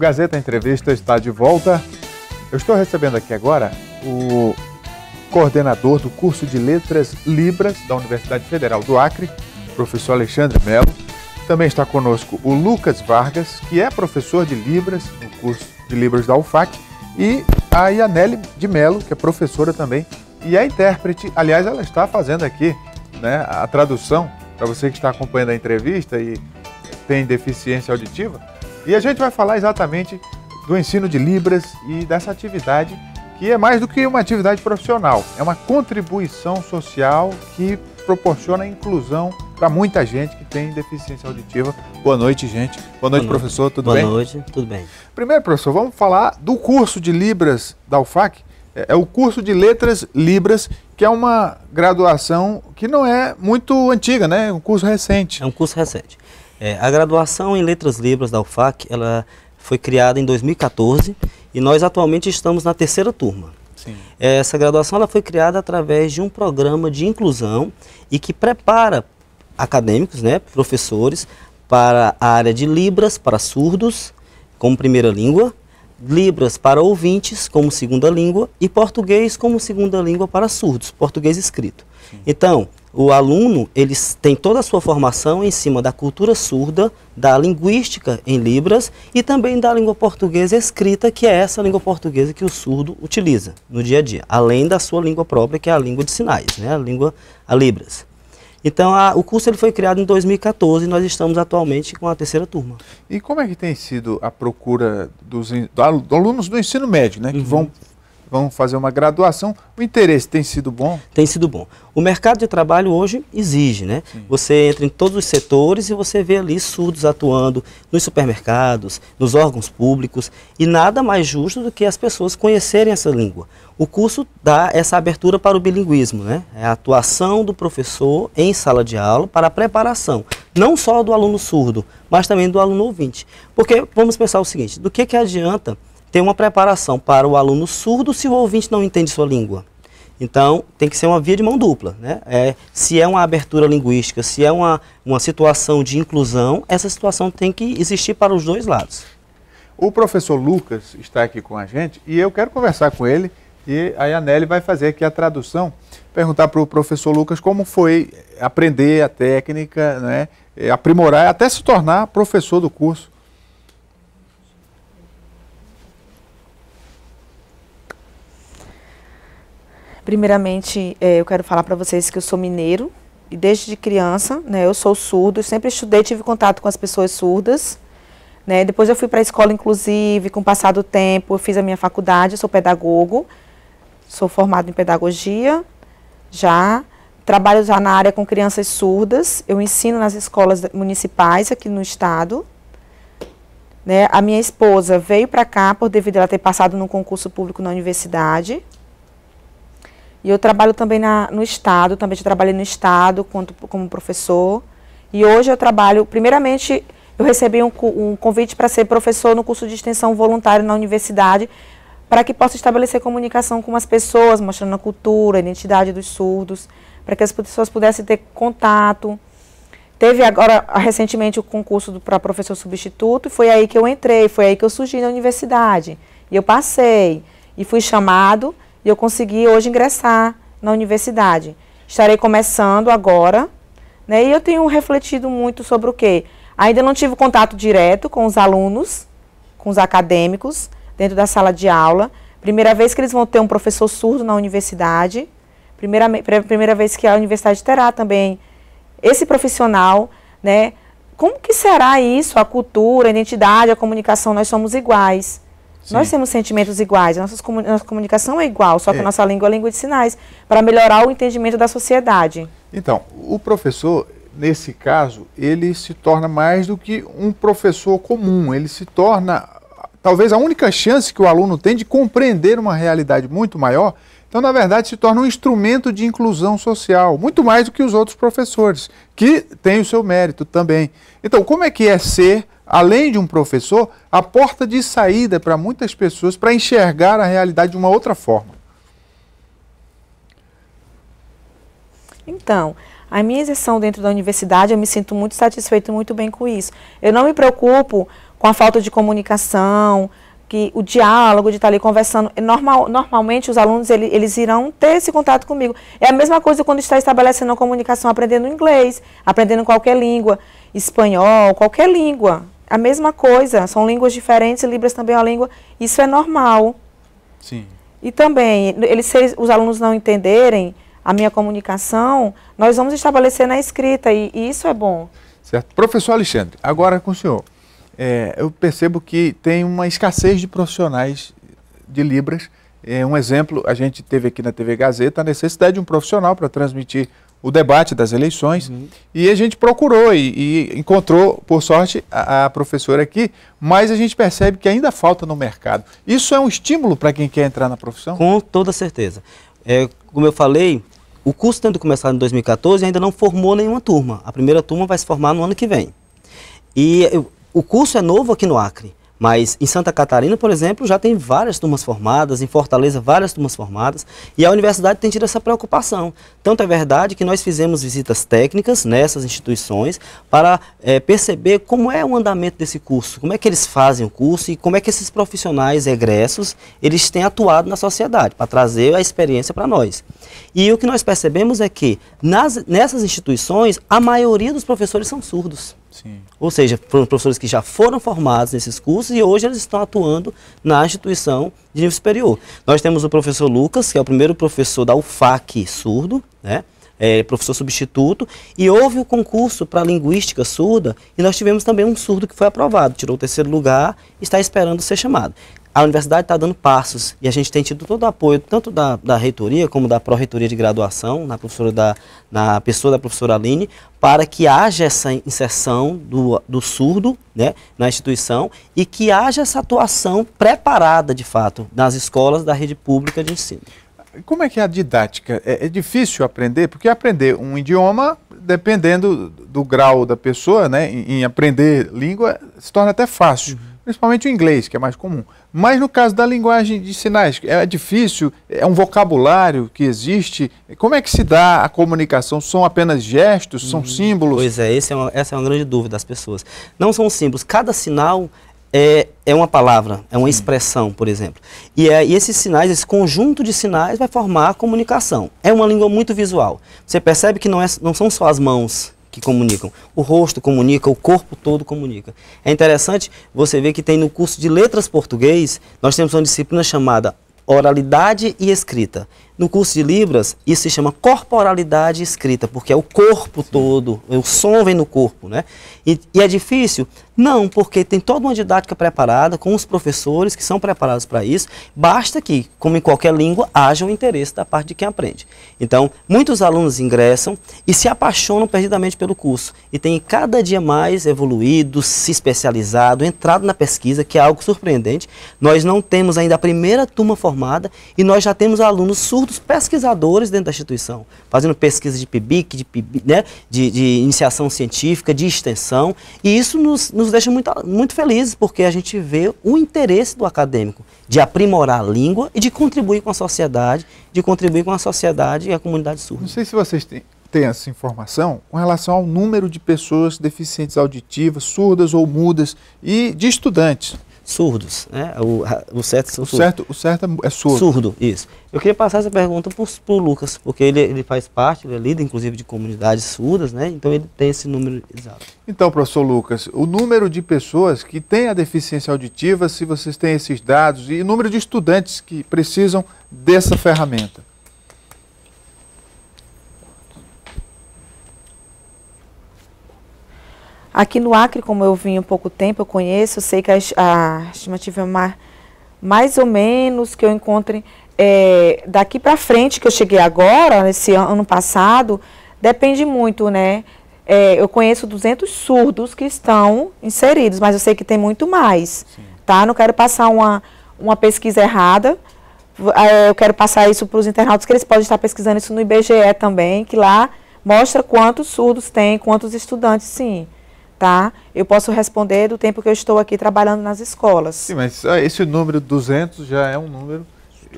Gazeta Entrevista está de volta. Eu estou recebendo aqui agora o coordenador do curso de Letras Libras da Universidade Federal do Acre, professor Alexandre Melo. Também está conosco o Lucas Vargas, que é professor de Libras no curso de Libras da UFAC, e a Yaneli de Melo, que é professora também e é intérprete. Aliás, ela está fazendo aqui né, a tradução para você que está acompanhando a entrevista e tem deficiência auditiva, e a gente vai falar exatamente do ensino de Libras e dessa atividade que é mais do que uma atividade profissional, é uma contribuição social que proporciona inclusão para muita gente que tem deficiência auditiva. Boa noite, gente. Boa noite, Boa noite. professor. Tudo Boa bem? Boa noite, tudo bem. Primeiro, professor, vamos falar do curso de Libras da UFAC. É, é o curso de Letras Libras, que é uma graduação que não é muito antiga, né? É um curso recente. É um curso recente. É, a graduação em Letras Libras da UFAC, ela foi criada em 2014 e nós atualmente estamos na terceira turma. Sim. É, essa graduação ela foi criada através de um programa de inclusão e que prepara acadêmicos, né, professores, para a área de Libras para surdos, como primeira língua, Libras para ouvintes, como segunda língua, e português como segunda língua para surdos, português escrito. Sim. Então, o aluno ele tem toda a sua formação em cima da cultura surda, da linguística em Libras e também da língua portuguesa escrita, que é essa língua portuguesa que o surdo utiliza no dia a dia, além da sua língua própria, que é a língua de sinais, né? a língua a Libras. Então, a, o curso ele foi criado em 2014 e nós estamos atualmente com a terceira turma. E como é que tem sido a procura dos do alunos do ensino médio, né, que uhum. vão vão fazer uma graduação. O interesse tem sido bom? Tem sido bom. O mercado de trabalho hoje exige, né? Sim. Você entra em todos os setores e você vê ali surdos atuando nos supermercados, nos órgãos públicos e nada mais justo do que as pessoas conhecerem essa língua. O curso dá essa abertura para o bilinguismo, né? É a atuação do professor em sala de aula para a preparação, não só do aluno surdo, mas também do aluno ouvinte. Porque vamos pensar o seguinte, do que, que adianta tem uma preparação para o aluno surdo se o ouvinte não entende sua língua. Então, tem que ser uma via de mão dupla. Né? É, se é uma abertura linguística, se é uma, uma situação de inclusão, essa situação tem que existir para os dois lados. O professor Lucas está aqui com a gente e eu quero conversar com ele e a Anelli vai fazer aqui a tradução, perguntar para o professor Lucas como foi aprender a técnica, né, aprimorar, até se tornar professor do curso Primeiramente, é, eu quero falar para vocês que eu sou mineiro e desde criança, né, eu sou surdo, eu sempre estudei, tive contato com as pessoas surdas. Né? Depois eu fui para a escola, inclusive, com o passar do tempo, eu fiz a minha faculdade, sou pedagogo, sou formado em pedagogia, já trabalho já na área com crianças surdas, eu ensino nas escolas municipais aqui no estado. Né? A minha esposa veio para cá por devido a ela ter passado num concurso público na universidade. E eu trabalho também na, no Estado, também já trabalhei no Estado quanto, como professor. E hoje eu trabalho, primeiramente, eu recebi um, um convite para ser professor no curso de extensão voluntário na universidade, para que possa estabelecer comunicação com as pessoas, mostrando a cultura, a identidade dos surdos, para que as pessoas pudessem ter contato. Teve agora, recentemente, o concurso para professor substituto, e foi aí que eu entrei, foi aí que eu surgi na universidade. E eu passei, e fui chamado e eu consegui hoje ingressar na universidade. Estarei começando agora, né? E eu tenho refletido muito sobre o quê? Ainda não tive contato direto com os alunos, com os acadêmicos, dentro da sala de aula. Primeira vez que eles vão ter um professor surdo na universidade. Primeira, primeira vez que a universidade terá também esse profissional, né? Como que será isso? A cultura, a identidade, a comunicação, nós somos iguais. Sim. Nós temos sentimentos iguais, a nossa, comunicação é igual, só que é. a nossa língua é língua de sinais, para melhorar o entendimento da sociedade. Então, o professor, nesse caso, ele se torna mais do que um professor comum, ele se torna talvez a única chance que o aluno tem de compreender uma realidade muito maior. Então, na verdade, se torna um instrumento de inclusão social, muito mais do que os outros professores, que têm o seu mérito também. Então, como é que é ser além de um professor, a porta de saída para muitas pessoas para enxergar a realidade de uma outra forma. Então, a minha exceção dentro da universidade, eu me sinto muito satisfeito e muito bem com isso. Eu não me preocupo com a falta de comunicação, que o diálogo de estar ali conversando. É normal, normalmente os alunos eles irão ter esse contato comigo. É a mesma coisa quando está estabelecendo a comunicação, aprendendo inglês, aprendendo qualquer língua, espanhol, qualquer língua a mesma coisa, são línguas diferentes, Libras também é uma língua, isso é normal. Sim. E também, eles, se os alunos não entenderem a minha comunicação, nós vamos estabelecer na escrita, e, e isso é bom. Certo. Professor Alexandre, agora com o senhor. É, eu percebo que tem uma escassez de profissionais de Libras. É, um exemplo, a gente teve aqui na TV Gazeta a necessidade de um profissional para transmitir o debate das eleições. Uhum. E a gente procurou e, e encontrou, por sorte, a, a, professora aqui, mas a gente percebe que ainda falta no mercado. Isso é um estímulo para quem quer entrar na profissão? Com toda certeza. É, como eu falei, o curso tendo começado em 2014 ainda não formou nenhuma turma. A primeira turma vai se formar no ano que vem. E eu, o curso é novo aqui no Acre. Mas em Santa Catarina, por exemplo, já tem várias turmas formadas, em Fortaleza, várias turmas formadas, e a universidade tem tido essa preocupação. Tanto é verdade que nós fizemos visitas técnicas nessas instituições para é, perceber como é o andamento desse curso, como é que eles fazem o curso e como é que esses profissionais egressos eles têm atuado na sociedade, para trazer a experiência para nós. E o que nós percebemos é que nas, nessas instituições, a maioria dos professores são surdos. Sim. Ou seja, foram professores que já foram formados nesses cursos e hoje eles estão atuando na instituição de nível superior. Nós temos o professor Lucas, que é o primeiro professor da UFAC surdo, né? É, professor substituto, e houve o um concurso para linguística surda, e nós tivemos também um surdo que foi aprovado, tirou o terceiro lugar, está esperando ser chamado a universidade está dando passos e a gente tem tido todo o apoio, tanto da, da reitoria como da pró-reitoria de graduação, na, professora da, na pessoa da professora Aline, para que haja essa inserção do, do surdo né, na instituição e que haja essa atuação preparada, de fato, nas escolas da rede pública de ensino. Como é que é a didática? É, é difícil aprender? Porque aprender um idioma, dependendo do grau da pessoa, né, em, em aprender língua, se torna até fácil. Uhum principalmente o inglês, que é mais comum. Mas no caso da linguagem de sinais, é difícil, é um vocabulário que existe. Como é que se dá a comunicação? São apenas gestos, são uhum. símbolos? Pois é, é uma, essa é uma grande dúvida das pessoas. Não são símbolos, cada sinal é, é uma palavra, é uma Sim. expressão, por exemplo. E, é, e esses sinais, esse conjunto de sinais vai formar a comunicação. É uma língua muito visual. Você percebe que não, é, não são só as mãos que comunicam. O rosto comunica, o corpo todo comunica. É interessante você ver que tem no curso de letras português, nós temos uma disciplina chamada oralidade e escrita. No curso de Libras, isso se chama corporalidade escrita, porque é o corpo Sim. todo, é o som vem no corpo, né? E, e é difícil? Não, porque tem toda uma didática preparada com os professores que são preparados para isso. Basta que, como em qualquer língua, haja um interesse da parte de quem aprende. Então, muitos alunos ingressam e se apaixonam perdidamente pelo curso e têm cada dia mais evoluído, se especializado, entrado na pesquisa, que é algo surpreendente. Nós não temos ainda a primeira turma formada e nós já temos alunos surdos outros pesquisadores dentro da instituição, fazendo pesquisa de PIBIC, de, PIBIC, né, de, de iniciação científica, de extensão, e isso nos, nos deixa muito, muito felizes, porque a gente vê o interesse do acadêmico de aprimorar a língua e de contribuir com a sociedade, de contribuir com a sociedade e a comunidade surda. Não sei se vocês têm, essa informação com relação ao número de pessoas deficientes auditivas, surdas ou mudas e de estudantes surdos. Né? O, o certo são o surdos. Certo, o certo é, é surdo. Surdo, isso. Eu queria passar essa pergunta para o Lucas, porque ele, ele faz parte, ele é líder, inclusive, de comunidades surdas, né? então ele tem esse número exato. Então, professor Lucas, o número de pessoas que têm a deficiência auditiva, se vocês têm esses dados, e o número de estudantes que precisam dessa ferramenta. Aqui no Acre, como eu vim há pouco tempo, eu conheço, eu sei que a, a estimativa é mais, mais ou menos que eu encontre é, daqui para frente, que eu cheguei agora, esse ano passado, depende muito, né? É, eu conheço 200 surdos que estão inseridos, mas eu sei que tem muito mais, Sim. tá? Não quero passar uma, uma pesquisa errada, eu quero passar isso para os internautas, que eles podem estar pesquisando isso no IBGE também, que lá mostra quantos surdos tem, quantos estudantes, sim tá? Eu posso responder do tempo que eu estou aqui trabalhando nas escolas. Sim, mas ah, esse número 200 já é um número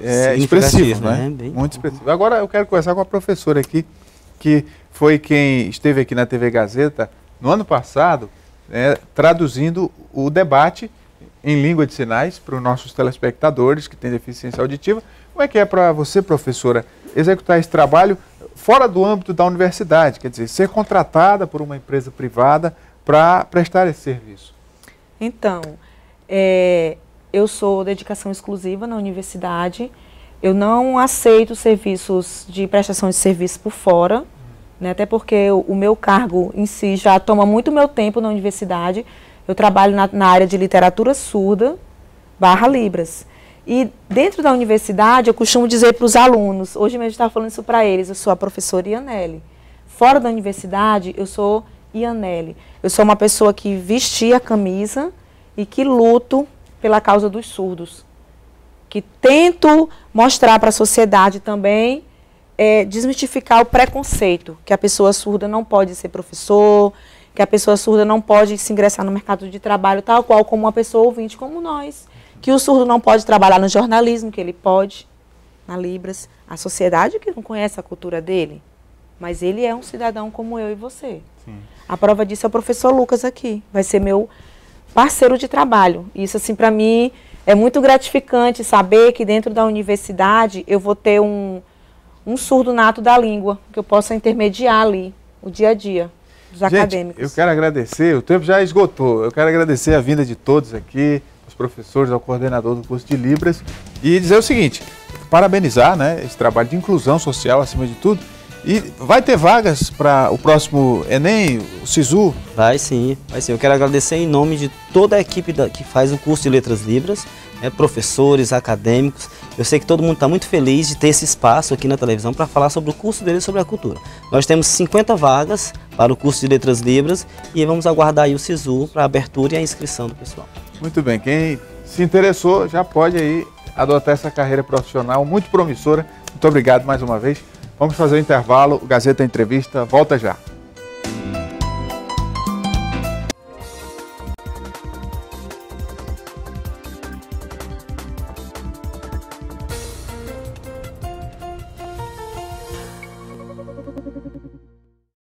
é, Sim, expressivo, né? né? Muito expressivo. Agora eu quero conversar com a professora aqui, que foi quem esteve aqui na TV Gazeta no ano passado, né, traduzindo o debate em língua de sinais para os nossos telespectadores que têm deficiência auditiva. Como é que é para você, professora, executar esse trabalho fora do âmbito da universidade? Quer dizer, ser contratada por uma empresa privada para prestar esse serviço? Então, é, eu sou dedicação exclusiva na universidade. Eu não aceito serviços de prestação de serviço por fora, né, até porque o, o, meu cargo em si já toma muito meu tempo na universidade. Eu trabalho na, na área de literatura surda barra Libras. E dentro da universidade, eu costumo dizer para os alunos, hoje mesmo eu estava falando isso para eles, eu sou a professora Ianelli. Fora da universidade, eu sou Ianelli. Eu sou uma pessoa que vesti a camisa e que luto pela causa dos surdos. Que tento mostrar para a sociedade também, é, desmistificar o preconceito, que a pessoa surda não pode ser professor, que a pessoa surda não pode se ingressar no mercado de trabalho, tal qual como uma pessoa ouvinte como nós. Que o surdo não pode trabalhar no jornalismo, que ele pode, na Libras. A sociedade que não conhece a cultura dele, mas ele é um cidadão como eu e você. Sim. A prova disso é o professor Lucas aqui. Vai ser meu parceiro de trabalho. Isso, assim, para mim é muito gratificante saber que dentro da universidade eu vou ter um, um surdo nato da língua, que eu possa intermediar ali o dia a dia dos Gente, acadêmicos. Eu quero agradecer, o tempo já esgotou. Eu quero agradecer a vinda de todos aqui, os professores, ao coordenador do curso de Libras, e dizer o seguinte: parabenizar né, esse trabalho de inclusão social acima de tudo. E vai ter vagas para o próximo Enem, o SISU? Vai sim, vai sim. Eu quero agradecer em nome de toda a equipe da, que faz o curso de Letras Libras, né, professores, acadêmicos. Eu sei que todo mundo está muito feliz de ter esse espaço aqui na televisão para falar sobre o curso dele e sobre a cultura. Nós temos 50 vagas para o curso de Letras Libras e vamos aguardar aí o SISU para a abertura e a inscrição do pessoal. Muito bem, quem se interessou já pode aí adotar essa carreira profissional muito promissora. Muito obrigado mais uma vez. Vamos fazer o intervalo, o Gazeta Entrevista volta já.